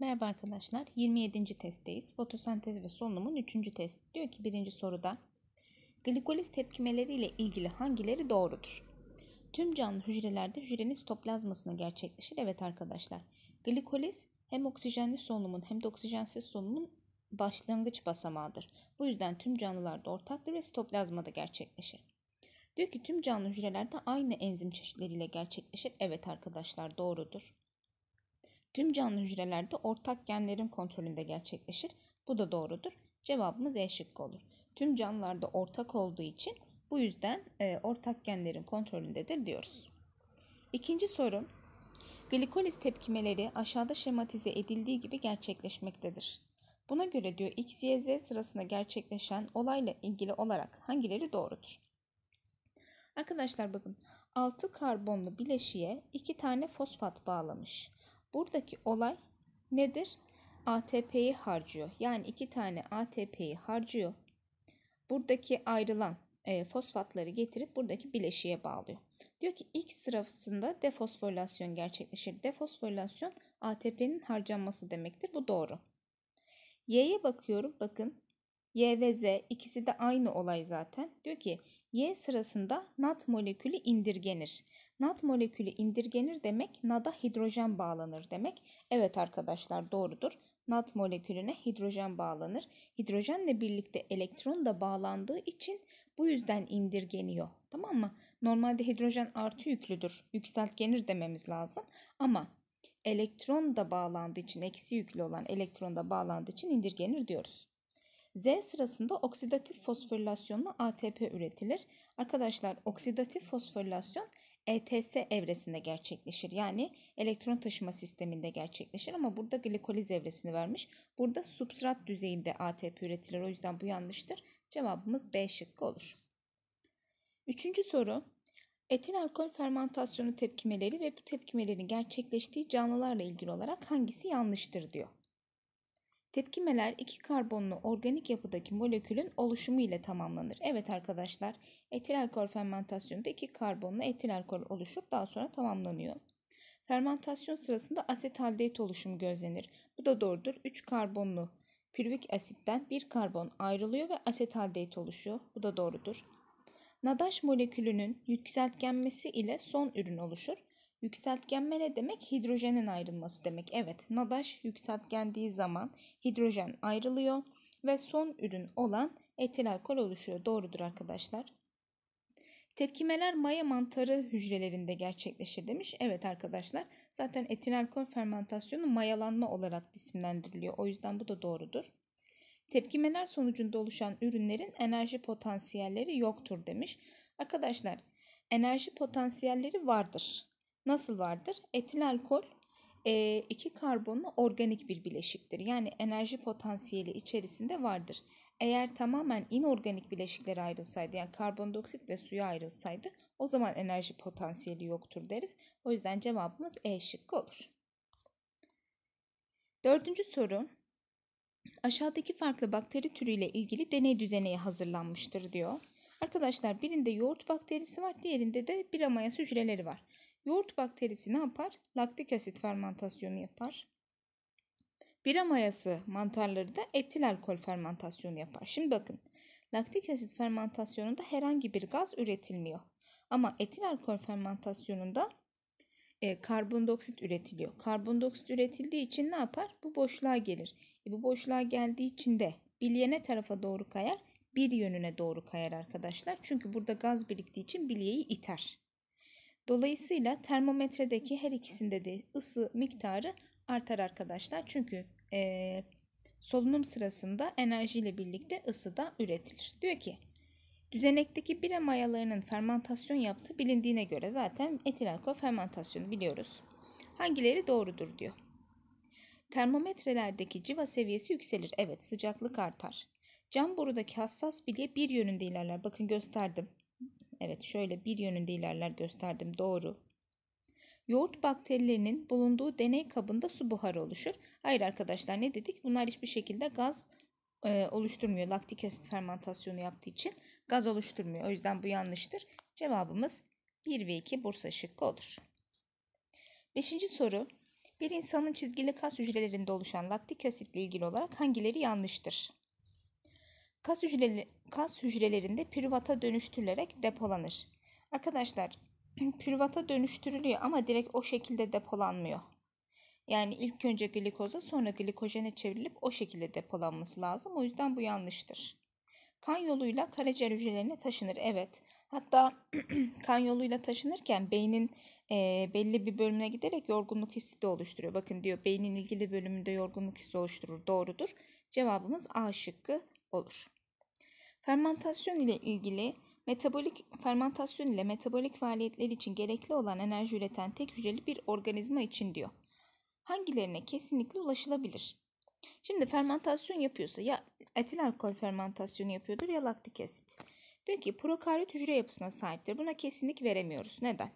Merhaba arkadaşlar. 27. testteyiz. Fotosentez ve solunumun 3. test. Diyor ki birinci soruda glikoliz tepkimeleri ile ilgili hangileri doğrudur? Tüm canlı hücrelerde hücrenin sitoplazmasına gerçekleşir. Evet arkadaşlar. Glikoliz hem oksijenli solunumun hem de oksijensiz solunumun başlangıç basamağıdır. Bu yüzden tüm canlılarda ortaktır ve sitoplazmada gerçekleşir. Diyor ki tüm canlı hücrelerde aynı enzim çeşitleriyle gerçekleşir. Evet arkadaşlar doğrudur. Tüm canlı hücrelerde ortak genlerin kontrolünde gerçekleşir. Bu da doğrudur. Cevabımız E şıkkı olur. Tüm canlılarda ortak olduğu için bu yüzden e, ortak genlerin kontrolündedir diyoruz. İkinci sorum. Glikoliz tepkimeleri aşağıda şematize edildiği gibi gerçekleşmektedir. Buna göre diyor X, Y, Z sırasında gerçekleşen olayla ilgili olarak hangileri doğrudur? Arkadaşlar bakın 6 karbonlu bileşiğe 2 tane fosfat bağlamış. Buradaki olay nedir? ATP'yi harcıyor. Yani iki tane ATP'yi harcıyor. Buradaki ayrılan e, fosfatları getirip buradaki bileşiğe bağlıyor. Diyor ki X sırasında defosforilasyon gerçekleşir. Defosforilasyon ATP'nin harcanması demektir. Bu doğru. Y'ye bakıyorum. Bakın Y ve Z ikisi de aynı olay zaten. Diyor ki Y sırasında NAT molekülü indirgenir. Nat molekülü indirgenir demek nada hidrojen bağlanır demek. Evet arkadaşlar doğrudur. Nat molekülüne hidrojen bağlanır. Hidrojenle birlikte elektron da bağlandığı için bu yüzden indirgeniyor. Tamam mı? Normalde hidrojen artı yüklüdür. Yükseltgenir dememiz lazım. Ama elektron da bağlandığı için eksi yüklü olan elektron da bağlandığı için indirgenir diyoruz. Z sırasında oksidatif fosforilasyonla ATP üretilir. Arkadaşlar oksidatif fosforilasyon ETS evresinde gerçekleşir. Yani elektron taşıma sisteminde gerçekleşir ama burada glikoliz evresini vermiş. Burada substrat düzeyinde ATP üretilir. O yüzden bu yanlıştır. Cevabımız B şıkkı olur. Üçüncü soru. Etil alkol fermentasyonu tepkimeleri ve bu tepkimelerin gerçekleştiği canlılarla ilgili olarak hangisi yanlıştır diyor. Tepkimeler iki karbonlu organik yapıdaki molekülün oluşumu ile tamamlanır. Evet arkadaşlar etil alkol fermentasyonunda iki karbonlu etil alkol oluşup daha sonra tamamlanıyor. Fermentasyon sırasında asetaldehit oluşumu gözlenir. Bu da doğrudur. 3 karbonlu pürvik asitten bir karbon ayrılıyor ve asetaldehit oluşuyor. Bu da doğrudur. Nadaş molekülünün yükseltgenmesi ile son ürün oluşur. Yükseltgenme ne demek? Hidrojenin ayrılması demek. Evet, nadaş yükseltgendiği zaman hidrojen ayrılıyor ve son ürün olan etil alkol oluşuyor. Doğrudur arkadaşlar. Tepkimeler maya mantarı hücrelerinde gerçekleşir demiş. Evet arkadaşlar zaten etil alkol fermentasyonu mayalanma olarak isimlendiriliyor. O yüzden bu da doğrudur. Tepkimeler sonucunda oluşan ürünlerin enerji potansiyelleri yoktur demiş. Arkadaşlar enerji potansiyelleri vardır nasıl vardır? Etil alkol e, iki karbonlu organik bir bileşiktir. Yani enerji potansiyeli içerisinde vardır. Eğer tamamen inorganik bileşiklere ayrılsaydı yani karbondioksit ve suya ayrılsaydı o zaman enerji potansiyeli yoktur deriz. O yüzden cevabımız E şıkkı olur. Dördüncü soru. Aşağıdaki farklı bakteri türüyle ilgili deney düzeneği hazırlanmıştır diyor. Arkadaşlar birinde yoğurt bakterisi var diğerinde de bira mayası hücreleri var. Yoğurt bakterisi ne yapar? Laktik asit fermentasyonu yapar. Bira mayası mantarları da etil alkol fermentasyonu yapar. Şimdi bakın. Laktik asit fermentasyonunda herhangi bir gaz üretilmiyor. Ama etil alkol fermentasyonunda e, karbondioksit üretiliyor. Karbondioksit üretildiği için ne yapar? Bu boşluğa gelir. E, bu boşluğa geldiği için de bilye ne tarafa doğru kayar. Bir yönüne doğru kayar arkadaşlar. Çünkü burada gaz biriktiği için bilyeyi iter. Dolayısıyla termometredeki her ikisinde de ısı miktarı artar arkadaşlar. Çünkü e, solunum sırasında enerjiyle birlikte ısı da üretilir. Diyor ki düzenekteki bira mayalarının fermentasyon yaptığı bilindiğine göre zaten etil alkol fermentasyonu biliyoruz. Hangileri doğrudur diyor. Termometrelerdeki civa seviyesi yükselir. Evet sıcaklık artar. Cam borudaki hassas bilye bir yönünde ilerler. Bakın gösterdim. Evet şöyle bir yönünde ilerler gösterdim doğru. Yoğurt bakterilerinin bulunduğu deney kabında su buharı oluşur. Hayır arkadaşlar ne dedik? Bunlar hiçbir şekilde gaz e, oluşturmuyor. Laktik asit fermentasyonu yaptığı için gaz oluşturmuyor. O yüzden bu yanlıştır. Cevabımız 1 ve 2 Bursa şıkkı olur. Beşinci soru. Bir insanın çizgili kas hücrelerinde oluşan laktik asitle ilgili olarak hangileri yanlıştır? Kas, hücreleri, kas hücrelerinde pürvata dönüştürülerek depolanır. Arkadaşlar pürvata dönüştürülüyor ama direkt o şekilde depolanmıyor. Yani ilk önce glikoza sonra glikojene çevrilip o şekilde depolanması lazım. O yüzden bu yanlıştır. Kan yoluyla karaciğer hücrelerine taşınır. Evet. Hatta kan yoluyla taşınırken beynin e, belli bir bölümüne giderek yorgunluk hissi de oluşturuyor. Bakın diyor beynin ilgili bölümünde yorgunluk hissi oluşturur. Doğrudur. Cevabımız A şıkkı olur. Fermentasyon ile ilgili metabolik fermentasyon ile metabolik faaliyetler için gerekli olan enerji üreten tek hücreli bir organizma için diyor. Hangilerine kesinlikle ulaşılabilir? Şimdi fermentasyon yapıyorsa ya etil alkol fermentasyonu yapıyordur ya laktik asit. Diyor ki prokaryot hücre yapısına sahiptir. Buna kesinlik veremiyoruz. Neden?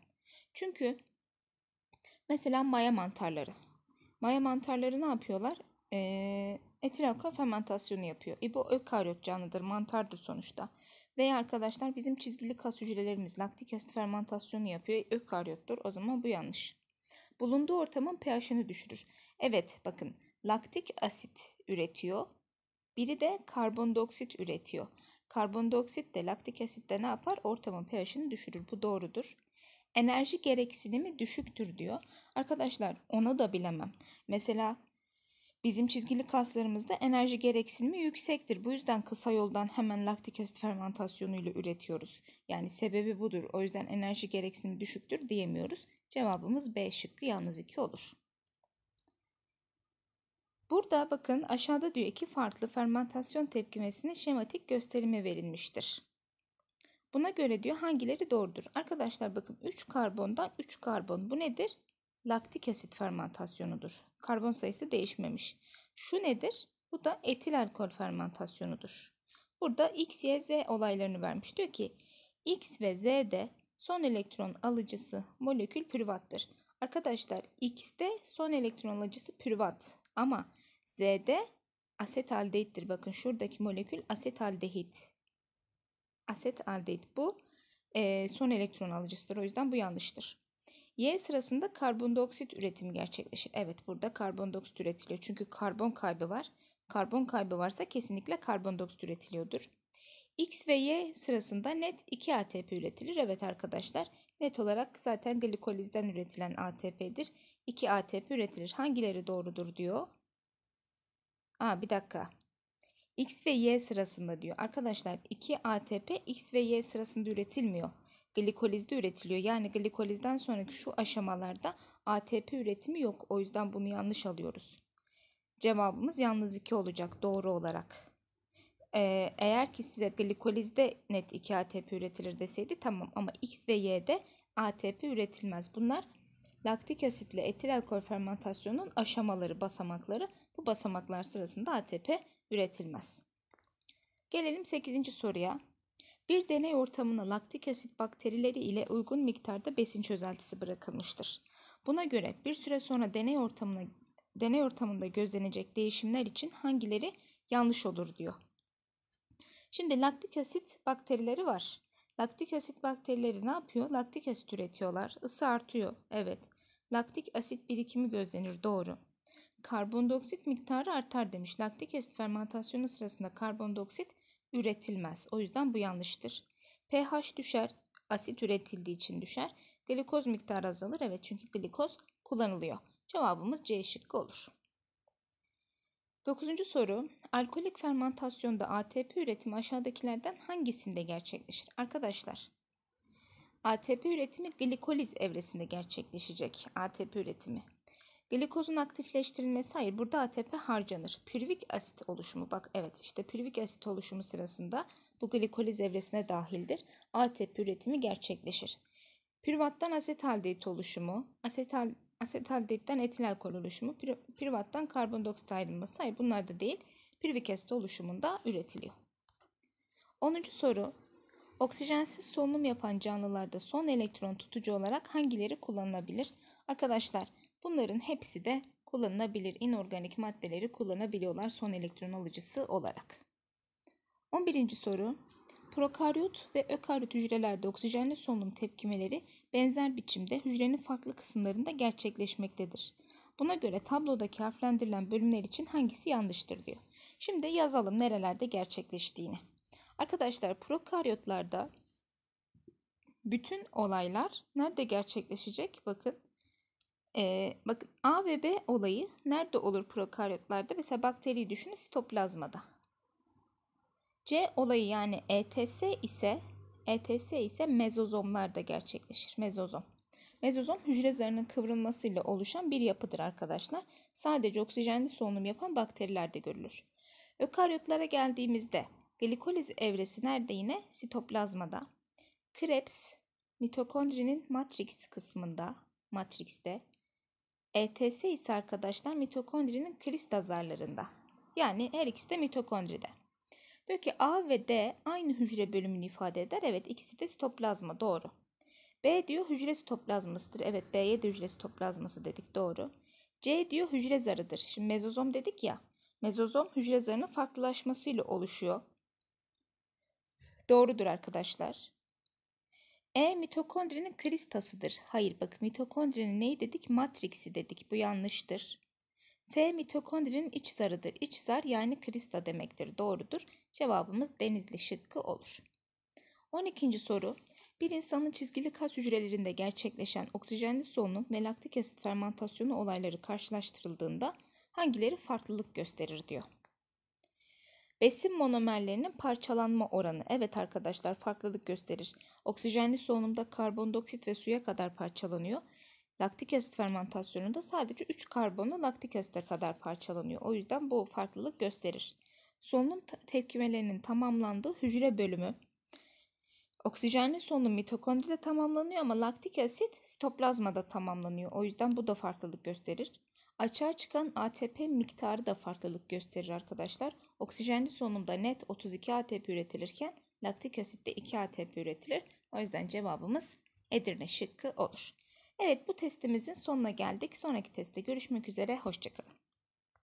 Çünkü mesela maya mantarları. Maya mantarları ne yapıyorlar? Ee, etraka fermentasyonu yapıyor. E ökaryot canlıdır, mantardır sonuçta. Veya arkadaşlar bizim çizgili kas hücrelerimiz laktik asit fermentasyonu yapıyor. E, ökaryottur. O zaman bu yanlış. Bulunduğu ortamın pH'ini düşürür. Evet bakın laktik asit üretiyor. Biri de karbondioksit üretiyor. Karbondioksit de laktik asit de ne yapar? Ortamın pH'ini düşürür. Bu doğrudur. Enerji gereksinimi düşüktür diyor. Arkadaşlar onu da bilemem. Mesela Bizim çizgili kaslarımızda enerji gereksinimi yüksektir. Bu yüzden kısa yoldan hemen laktik asit fermentasyonuyla üretiyoruz. Yani sebebi budur. O yüzden enerji gereksinimi düşüktür diyemiyoruz. Cevabımız B şıkkı yalnız 2 olur. Burada bakın aşağıda diyor iki farklı fermentasyon tepkimesine şematik gösterimi verilmiştir. Buna göre diyor hangileri doğrudur? Arkadaşlar bakın 3 karbondan 3 karbon bu nedir? laktik asit fermentasyonudur. Karbon sayısı değişmemiş. Şu nedir? Bu da etil alkol fermentasyonudur. Burada X, Y, Z olaylarını vermiş. Diyor ki X ve Z'de son elektron alıcısı molekül pürvattır. Arkadaşlar X'de son elektron alıcısı pürvat ama Z'de asetaldehittir. Bakın şuradaki molekül asetaldehit. Asetaldehit bu e, son elektron alıcısıdır. O yüzden bu yanlıştır. Y sırasında karbondioksit üretimi gerçekleşir. Evet burada karbondioksit üretiliyor. Çünkü karbon kaybı var. Karbon kaybı varsa kesinlikle karbondioksit üretiliyordur. X ve Y sırasında net 2 ATP üretilir. Evet arkadaşlar net olarak zaten glikolizden üretilen ATP'dir. 2 ATP üretilir. Hangileri doğrudur diyor. Aa bir dakika. X ve Y sırasında diyor. Arkadaşlar 2 ATP X ve Y sırasında üretilmiyor glikolizde üretiliyor. Yani glikolizden sonraki şu aşamalarda ATP üretimi yok. O yüzden bunu yanlış alıyoruz. Cevabımız yalnız 2 olacak doğru olarak. Ee, eğer ki size glikolizde net 2 ATP üretilir deseydi tamam ama X ve Y'de ATP üretilmez. Bunlar laktik asitle etil alkol fermentasyonunun aşamaları, basamakları. Bu basamaklar sırasında ATP üretilmez. Gelelim 8. soruya. Bir deney ortamına laktik asit bakterileri ile uygun miktarda besin çözeltisi bırakılmıştır. Buna göre bir süre sonra deney ortamına deney ortamında gözlenecek değişimler için hangileri yanlış olur diyor. Şimdi laktik asit bakterileri var. Laktik asit bakterileri ne yapıyor? Laktik asit üretiyorlar. Isı artıyor. Evet. Laktik asit birikimi gözlenir. Doğru. Karbondioksit miktarı artar demiş. Laktik asit fermentasyonu sırasında karbondioksit üretilmez. O yüzden bu yanlıştır. pH düşer. Asit üretildiği için düşer. Glikoz miktarı azalır. Evet çünkü glikoz kullanılıyor. Cevabımız C şıkkı olur. Dokuzuncu soru. Alkolik fermentasyonda ATP üretimi aşağıdakilerden hangisinde gerçekleşir? Arkadaşlar ATP üretimi glikoliz evresinde gerçekleşecek. ATP üretimi. Glikozun aktifleştirilmesi hayır burada ATP harcanır. Pürvik asit oluşumu bak evet işte pürvik asit oluşumu sırasında bu glikoliz evresine dahildir. ATP üretimi gerçekleşir. Pürvattan asetaldehit oluşumu, asetal, asetaldehitten etil alkol oluşumu, pür, pürvattan karbondioksit ayrılması hayır bunlar da değil. Pürvik asit oluşumunda üretiliyor. 10. soru Oksijensiz solunum yapan canlılarda son elektron tutucu olarak hangileri kullanılabilir? Arkadaşlar Bunların hepsi de kullanılabilir inorganik maddeleri kullanabiliyorlar son elektron alıcısı olarak. 11. soru. Prokaryot ve ökaryot hücrelerde oksijenli solunum tepkimeleri benzer biçimde hücrenin farklı kısımlarında gerçekleşmektedir. Buna göre tablodaki harflendirilen bölümler için hangisi yanlıştır diyor. Şimdi yazalım nerelerde gerçekleştiğini. Arkadaşlar prokaryotlarda bütün olaylar nerede gerçekleşecek? Bakın ee, bakın A ve B olayı nerede olur prokaryotlarda? Mesela bakteriyi düşünün sitoplazmada. C olayı yani ETS ise ETS ise mezozomlarda gerçekleşir. Mezozom. Mezozom hücre zarının kıvrılmasıyla oluşan bir yapıdır arkadaşlar. Sadece oksijenli solunum yapan bakterilerde görülür. Ökaryotlara geldiğimizde glikoliz evresi nerede yine? Sitoplazmada. Krebs mitokondrinin matrix kısmında, matrixte. ETS ise arkadaşlar mitokondrinin krista zarlarında. Yani her ikisi de mitokondride. Diyor ki A ve D aynı hücre bölümünü ifade eder. Evet ikisi de sitoplazma doğru. B diyor hücre sitoplazmasıdır. Evet B'ye de hücre sitoplazması dedik doğru. C diyor hücre zarıdır. Şimdi mezozom dedik ya. Mezozom hücre zarının farklılaşmasıyla oluşuyor. Doğrudur arkadaşlar. E mitokondrinin kristasıdır. Hayır bak mitokondrinin neyi dedik? Matriksi dedik. Bu yanlıştır. F mitokondrinin iç zarıdır. İç zar yani krista demektir. Doğrudur. Cevabımız denizli şıkkı olur. 12. soru. Bir insanın çizgili kas hücrelerinde gerçekleşen oksijenli solunum ve laktik asit fermentasyonu olayları karşılaştırıldığında hangileri farklılık gösterir diyor. Besin monomerlerinin parçalanma oranı. Evet arkadaşlar farklılık gösterir. Oksijenli solunumda karbondioksit ve suya kadar parçalanıyor. Laktik asit fermentasyonunda sadece 3 karbonu laktik asite kadar parçalanıyor. O yüzden bu farklılık gösterir. Solunum tepkimelerinin tamamlandığı hücre bölümü. Oksijenli solunum mitokondride tamamlanıyor ama laktik asit sitoplazmada tamamlanıyor. O yüzden bu da farklılık gösterir. Açığa çıkan ATP miktarı da farklılık gösterir arkadaşlar. Oksijenli solunumda net 32 ATP üretilirken laktik asitte 2 ATP üretilir. O yüzden cevabımız Edirne şıkkı olur. Evet bu testimizin sonuna geldik. Sonraki testte görüşmek üzere. Hoşçakalın.